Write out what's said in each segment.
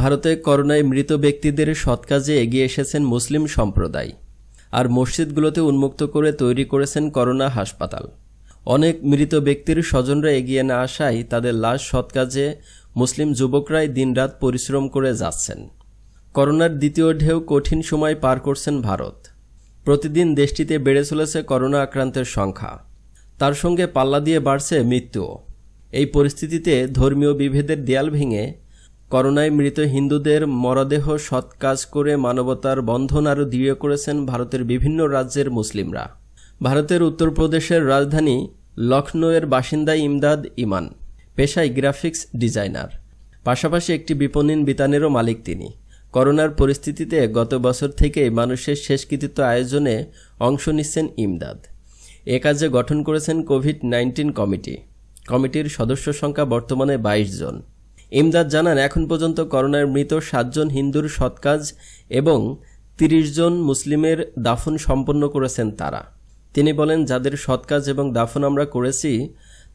ভারতে করোনায় মৃত ব্যক্তিদের সৎকাজে এগিয়ে এসেছেন মুসলিম সম্প্রদায় আর মসজিদগুলোতে উন্মুক্ত করে তৈরি করেছেন করোনা হাসপাতাল অনেক মৃত ব্যক্তির স্বজনরা এগিয়ে না আসায় তাদের লাশ সৎকাজে মুসলিম যুবকরাই দিনরাত পরিশ্রম করে যাচ্ছেন করোনার দ্বিতীয় ঢেউ কঠিন সময় পার করছেন ভারত প্রতিদিন দেশটিতে বেড়ে চলেছে করোনা আক্রান্তের সংখ্যা তার সঙ্গে পাল্লা দিয়ে বাড়ছে মৃত্যুও এই পরিস্থিতিতে ধর্মীয় বিভেদের দেয়াল ভেঙে করোনায় মৃত হিন্দুদের মরদেহ সৎ কাজ করে মানবতার বন্ধন আরও দৃঢ় করেছেন ভারতের বিভিন্ন রাজ্যের মুসলিমরা ভারতের উত্তরপ্রদেশের রাজধানী লখনৌয়ের বাসিন্দা ইমদাদ ইমান পেশায় গ্রাফিক্স ডিজাইনার পাশাপাশি একটি বিপণীন বিতানেরও মালিক তিনি করোনার পরিস্থিতিতে গত বছর থেকে মানুষের শেষকৃতিত্ব আয়োজনে অংশ নিচ্ছেন ইমদাদ এ কাজে গঠন করেছেন কোভিড নাইন্টিন কমিটি কমিটির সদস্য সংখ্যা বর্তমানে বাইশ জন ইমদাদ জানান এখন পর্যন্ত করোনার মৃত সাতজন হিন্দুর সৎকাজ এবং তিরিশ জন মুসলিমের দাফন সম্পন্ন করেছেন তারা তিনি বলেন যাদের সৎকাজ এবং দাফন আমরা করেছি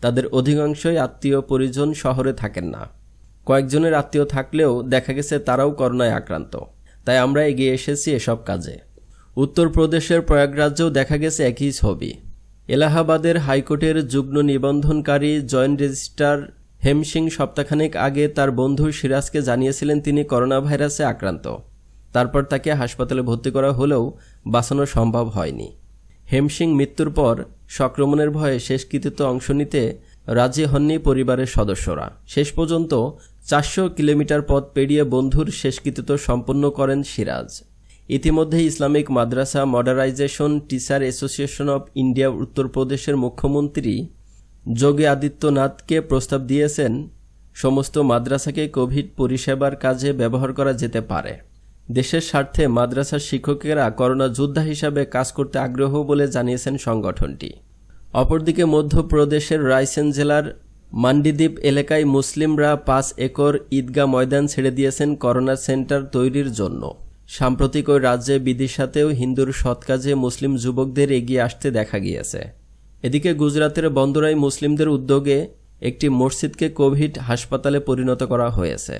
তাদের অধিকাংশই আত্মীয় পরিজন শহরে থাকেন না কয়েকজনের আত্মীয় থাকলেও দেখা গেছে তারাও করোনায় আক্রান্ত তাই আমরা এগিয়ে এসেছি এসব কাজে উত্তরপ্রদেশের প্রয়াগরাজ্যেও দেখা গেছে একই ছবি এলাহাবাদের হাইকোর্টের যুগ্ম নিবন্ধনকারী জয়েন্ট রেজিস্ট্রার হেম সিং সপ্তাহখানেক আগে তার বন্ধু সিরাজকে জানিয়েছিলেন তিনি করোনা ভাইরাসে আক্রান্ত তারপর তাকে হাসপাতালে ভর্তি করা হলেও বাঁচানো সম্ভব হয়নি হেম সিং মৃত্যুর পর সংক্রমণের ভয়ে কৃতিত্ব অংশ নিতে রাজি হননি পরিবারের সদস্যরা শেষ পর্যন্ত চারশো কিলোমিটার পথ পেরিয়ে বন্ধুর কৃতিত্ব সম্পন্ন করেন সিরাজ ইতিমধ্যে Islamic madrasa modernisation teacher association of India উত্তরপ্রদেশের মুখ্যমন্ত্রী যোগী আদিত্যনাথকে প্রস্তাব দিয়েছেন সমস্ত মাদ্রাসাকে কোভিড পরিষেবার কাজে ব্যবহার করা যেতে পারে দেশের স্বার্থে মাদ্রাসার শিক্ষকেরা করোনা যোদ্ধা হিসাবে কাজ করতে আগ্রহ বলে জানিয়েছেন সংগঠনটি অপরদিকে মধ্যপ্রদেশের রায়সেন জেলার মান্ডিদ্বীপ এলাকায় মুসলিমরা পাঁচ একর ঈদগা ময়দান ছেড়ে দিয়েছেন করোনা সেন্টার তৈরির জন্য সাম্প্রতিক ওই রাজ্যে বিধির সাথেও হিন্দুর সৎকাজে মুসলিম যুবকদের এগিয়ে আসতে দেখা গিয়েছে এদিকে গুজরাতের বন্দরাই মুসলিমদের উদ্যোগে একটি মসজিদকে কোভিড হাসপাতালে পরিণত করা হয়েছে